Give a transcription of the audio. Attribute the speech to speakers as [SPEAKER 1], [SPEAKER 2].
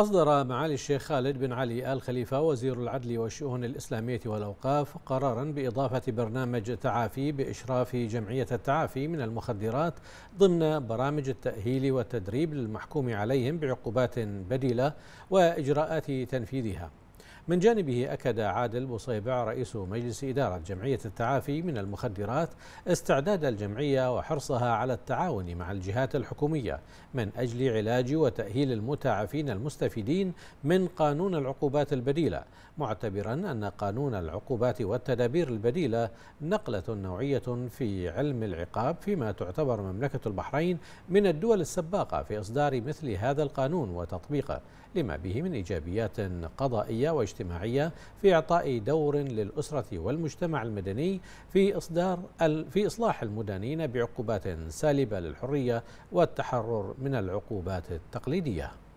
[SPEAKER 1] أصدر معالي الشيخ خالد بن علي آل خليفة وزير العدل والشؤون الإسلامية والأوقاف قرارا بإضافة برنامج تعافي بإشراف جمعية التعافي من المخدرات ضمن برامج التأهيل والتدريب للمحكوم عليهم بعقوبات بديلة وإجراءات تنفيذها من جانبه أكد عادل بصيبع رئيس مجلس إدارة جمعية التعافي من المخدرات استعداد الجمعية وحرصها على التعاون مع الجهات الحكومية من أجل علاج وتأهيل المتعافين المستفيدين من قانون العقوبات البديلة معتبرا أن قانون العقوبات والتدابير البديلة نقلة نوعية في علم العقاب فيما تعتبر مملكة البحرين من الدول السباقة في إصدار مثل هذا القانون وتطبيقه لما به من إيجابيات قضائية واجتماعية الاجتماعية في إعطاء دور للأسرة والمجتمع المدني في إصدار في إصلاح المدانين بعقوبات سالبة للحرية والتحرر من العقوبات التقليدية